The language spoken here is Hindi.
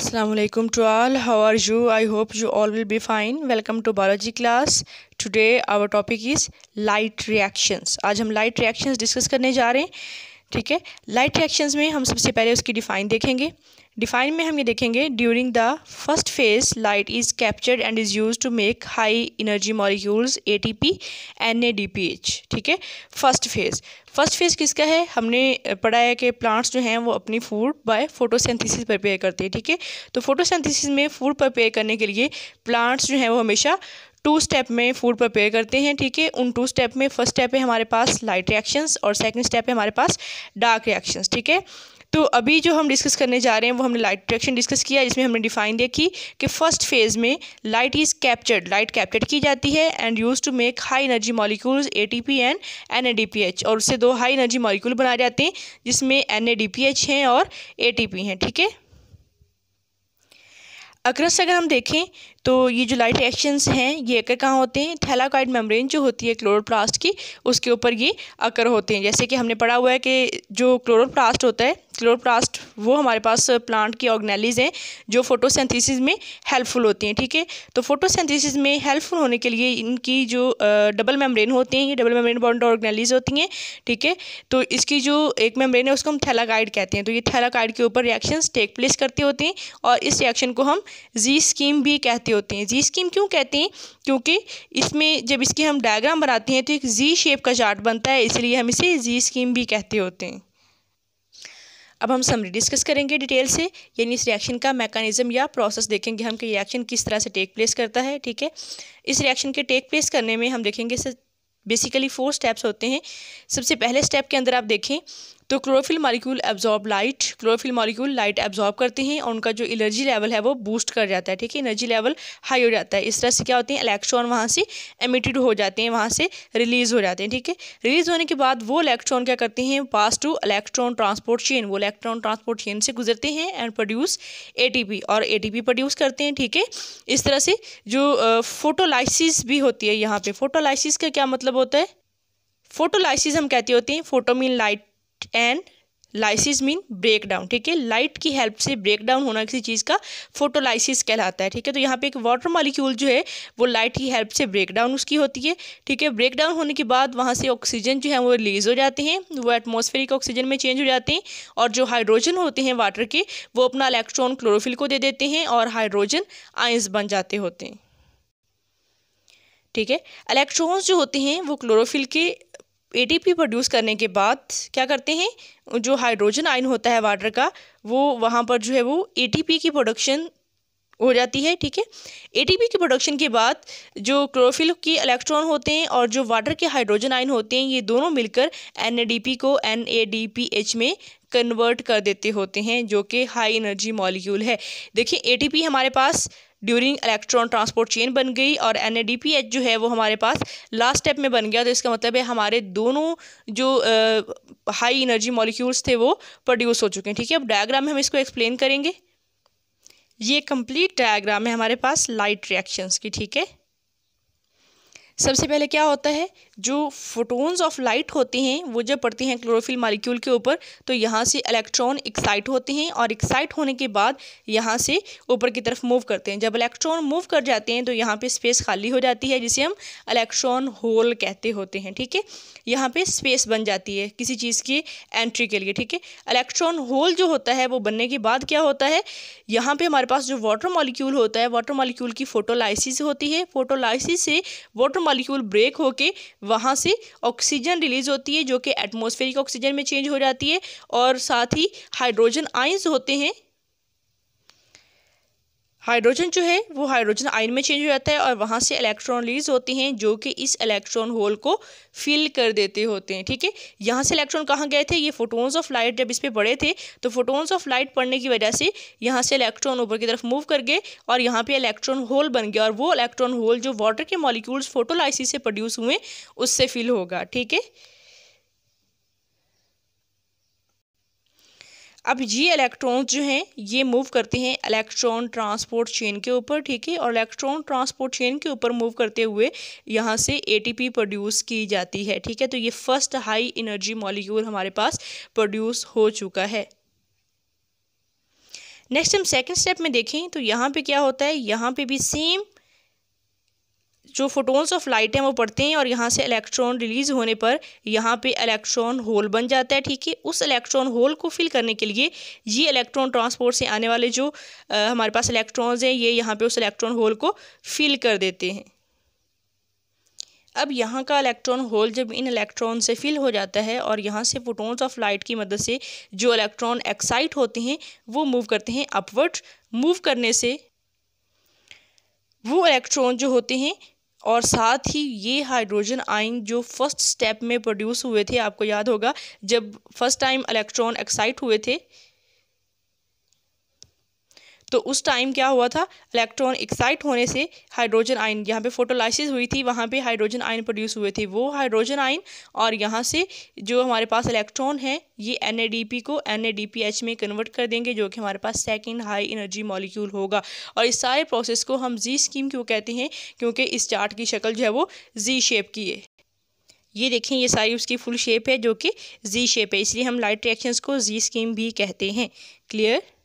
Assalamualaikum to all how are you I hope you all will be fine welcome to biology class today our topic is light reactions आज हम light reactions discuss करने जा रहे हैं ठीक है लाइट रिएक्शंस में हम सबसे पहले उसकी डिफाइन देखेंगे डिफाइन में हम ये देखेंगे during the first phase light is captured and is use to make high energy molecules A T P N A D P H ठीक है फर्स्ट फेज़ फर्स्ट फेज़ किसका है हमने पढ़ा है कि प्लांट्स जो हैं वो अपनी फूड बाय फोटोसेंथिसिस प्रिपेयर करते हैं ठीक है तो फोटोसेंथिसिस में फूड प्रिपेयर करने के लिए प्लांट्स जो हैं वो हमेशा टू स्टेप में फूड प्रिपेयर करते हैं ठीक है उन टू स्टेप में फर्स्ट स्टेप है हमारे पास लाइट रिएक्शंस और सेकंड स्टेप है हमारे पास डार्क रिएक्शंस ठीक है तो अभी जो हम डिस्कस करने जा रहे हैं वो हमने लाइट रिएक्शन डिस्कस किया जिसमें हमने डिफाइन देखी कि फर्स्ट फेज़ में light is captured light capture की जाती है and use to make high energy molecules P and H और उससे दो हाई एनर्जी मॉलिक्यूल बनाए जाते हैं जिसमें एच हैं और पी हैं ठीक है अक्रस अगर हम देखें तो ये जो लाइट रिएक्शंस हैं ये अकर कहाँ होते हैं थैलाकाइड मेम्ब्रेन जो होती है क्लोरोप्लास्ट की उसके ऊपर ये अकर होते हैं जैसे कि हमने पढ़ा हुआ है कि जो क्लोरोप्लास्ट होता है क्लोरोप्लास्ट वो हमारे पास प्लांट की ऑर्गेनलीज हैं जो फोटोसिंथेसिस में हेल्पफुल होती हैं ठीक है थीके? तो फोटोसिंथेसिस में हेल्पफुल होने के लिए इनकी जो डबल मेम्ब्रेन होती हैं ये डबल मेम्ब्रेन बॉन्ड ऑर्गेनलीज होती हैं ठीक है थीके? तो इसकी जो एक मेम्ब्रेन है उसको हम थैलाकाइड कहते हैं तो ये थैलाकाइड के ऊपर रिएक्शन टेक प्लेस करते होते हैं और इस रिएक्शन को हम जी स्कीम भी कहते होते हैं जी स्कीम क्यों कहते हैं क्योंकि इसमें जब इसकी हम डायग्राम बनाते हैं तो एक जी शेप का चार्ट बनता है इसलिए हम इसे जी स्कीम भी कहते होते हैं अब हम समरी डिस्कस करेंगे डिटेल से यानी इस रिएक्शन का मैकानिज़म या प्रोसेस देखेंगे हम कि रिएक्शन किस तरह से टेक प्लेस करता है ठीक है इस रिएक्शन के टेक प्लेस करने में हम देखेंगे बेसिकली फोर स्टेप्स होते हैं सबसे पहले स्टेप के अंदर आप देखें तो chlorophyll molecule absorb light chlorophyll molecule light absorb करते हैं और उनका जो एनर्जी लेवल है वो बूस्ट कर जाता है ठीक है एनर्जी लेवल हाई हो जाता है इस तरह से क्या होते हैं इलेक्ट्रॉन वहाँ से एमिटेड हो जाते हैं वहाँ से रिलीज़ हो जाते हैं ठीक है रिलीज़ होने के बाद वो इलेक्ट्रॉन क्या करते हैं pass to electron transport chain वो इलेक्ट्रॉन ट्रांसपोर्ट चेन से गुजरते हैं एंड प्रोड्यूस ए और ए प्रोड्यूस करते हैं ठीक है इस तरह से जो फोटोलाइसिस भी होती है यहाँ पर फोटोलाइसिस का क्या मतलब होता है फोटोलाइसिस हम कहते होते हैं photo mean light and lysis mean break down ठीक है लाइट की हेल्प से ब्रेक डाउन होना किसी चीज़ का फोटोलाइसिस कहलाता है ठीक है तो यहाँ पे एक वाटर मालिक्यूल जो है वो लाइट की हेल्प से ब्रेक डाउन उसकी होती है ठीक है ब्रेक डाउन होने के बाद वहाँ से ऑक्सीजन जो है वो रिलीज़ हो जाते हैं वो एटमोसफेरिक ऑक्सीजन में चेंज हो जाते हैं और जो हाइड्रोजन होते हैं वाटर के वो अपना इलेक्ट्रॉन क्लोरोफिल को दे देते हैं और हाइड्रोजन आइंस बन जाते होते हैं ठीक है इलेक्ट्रॉन्स जो होते हैं वो क्लोरोफिल के एटीपी प्रोड्यूस करने के बाद क्या करते हैं जो हाइड्रोजन आयन होता है वाटर का वो वहाँ पर जो है वो एटीपी की प्रोडक्शन हो जाती है ठीक है एटीपी की प्रोडक्शन के बाद जो क्लोरोफिल की इलेक्ट्रॉन होते हैं और जो वाटर के हाइड्रोजन आयन होते हैं ये दोनों मिलकर एनएडीपी को एनएडीपीएच में कन्वर्ट कर देते होते हैं जो कि हाई एनर्जी मॉलिक्यूल है देखिए एटीपी हमारे पास ड्यूरिंग इलेक्ट्रॉन ट्रांसपोर्ट चेन बन गई और एन जो है वो हमारे पास लास्ट स्टेप में बन गया तो इसका मतलब है हमारे दोनों जो हाई एनर्जी मॉलिक्यूल्स थे वो प्रोड्यूस हो चुके हैं ठीक है अब डायग्राम में हम इसको एक्सप्लेन करेंगे ये कंप्लीट डायग्राम है हमारे पास लाइट रिएक्शंस की ठीक है सबसे पहले क्या होता है जो फोटोन्स ऑफ लाइट होते हैं वो जब पड़ती हैं क्लोरोफिल मालिक्यूल के ऊपर तो यहाँ से इलेक्ट्रॉन एक्साइट होते हैं और एक्साइट होने के बाद यहाँ से ऊपर की तरफ मूव करते हैं जब इलेक्ट्रॉन मूव कर जाते हैं तो यहाँ पे स्पेस खाली हो जाती है जिसे हम इलेक्ट्रॉन होल कहते होते हैं ठीक है यहाँ पे स्पेस बन जाती है किसी चीज़ की एंट्री के लिए ठीक है इलेक्ट्रॉन होल जो होता है वो बनने के बाद क्या होता है यहाँ पर हमारे पास जो वाटर मालिक्यूल होता है वाटर मालिक्यूल की फोटोलाइसिस होती है फोटोलाइसिस से वाटर मालिक्यूल ब्रेक होके वहाँ से ऑक्सीजन रिलीज होती है जो कि एटमोसफेरिक ऑक्सीजन में चेंज हो जाती है और साथ ही हाइड्रोजन आइंस होते हैं हाइड्रोजन जो है वो हाइड्रोजन आयन में चेंज हो जाता है और वहाँ से इलेक्ट्रॉन रिलीज होते हैं जो कि इस इलेक्ट्रॉन होल को फिल कर देते होते हैं ठीक है यहाँ से इलेक्ट्रॉन कहाँ गए थे ये फोटोन्स ऑफ लाइट जब इस पर पड़े थे तो फोटोन्स ऑफ लाइट पड़ने की वजह से यहाँ से इलेक्ट्रॉन ऊपर की तरफ मूव कर गए और यहाँ पर इलेक्ट्रॉन होल बन गया और वो इलेक्ट्रॉन होल जो वाटर के मॉलिक्यूल्स फोटोलाइसिस से प्रोड्यूस हुए उससे फिल होगा ठीक है अब ये इलेक्ट्रॉन्स जो हैं ये मूव करते हैं इलेक्ट्रॉन ट्रांसपोर्ट चेन के ऊपर ठीक है और इलेक्ट्रॉन ट्रांसपोर्ट चेन के ऊपर मूव करते हुए यहाँ से एटीपी प्रोड्यूस की जाती है ठीक है तो ये फर्स्ट हाई एनर्जी मॉलिक्यूल हमारे पास प्रोड्यूस हो चुका है नेक्स्ट हम सेकेंड स्टेप में देखें तो यहाँ पे क्या होता है यहाँ पे भी सेम जो फोटोन्स ऑफ लाइट हैं वो पड़ते हैं और यहाँ से इलेक्ट्रॉन रिलीज होने पर यहाँ पे इलेक्ट्रॉन होल बन जाता है ठीक है उस इलेक्ट्रॉन होल को फिल करने के लिए ये इलेक्ट्रॉन ट्रांसपोर्ट से आने वाले जो आ, हमारे पास इलेक्ट्रॉन्स हैं ये यहाँ पे उस इलेक्ट्रॉन होल को फिल कर देते हैं अब यहाँ का इलेक्ट्रॉन होल जब इन इलेक्ट्रॉन से फिल हो जाता है और यहाँ से फोटोन्स ऑफ लाइट की मदद से जो इलेक्ट्रॉन एक्साइट होते हैं वो मूव करते हैं अपवर्ड मूव करने से वो इलेक्ट्रॉन जो होते हैं और साथ ही ये हाइड्रोजन आइन जो फर्स्ट स्टेप में प्रोड्यूस हुए थे आपको याद होगा जब फर्स्ट टाइम इलेक्ट्रॉन एक्साइट हुए थे तो उस टाइम क्या हुआ था इलेक्ट्रॉन एक्साइट होने से हाइड्रोजन आयन यहाँ पे फोटोलाइसिस हुई थी वहाँ पे हाइड्रोजन आयन प्रोड्यूस हुए थे वो हाइड्रोजन आयन और यहाँ से जो हमारे पास इलेक्ट्रॉन है ये एन को एन में कन्वर्ट कर देंगे जो कि हमारे पास सेकेंड हाई एनर्जी मॉलिक्यूल होगा और इस सारे प्रोसेस को हम जी स्कीम क्यों कहते हैं क्योंकि इस चार्ट की शक्ल जो है वो जी शेप की है ये देखें ये सारी उसकी फुल शेप है जो कि जी शेप है इसलिए हम लाइट रिएक्शंस को जी स्कीम भी कहते हैं क्लियर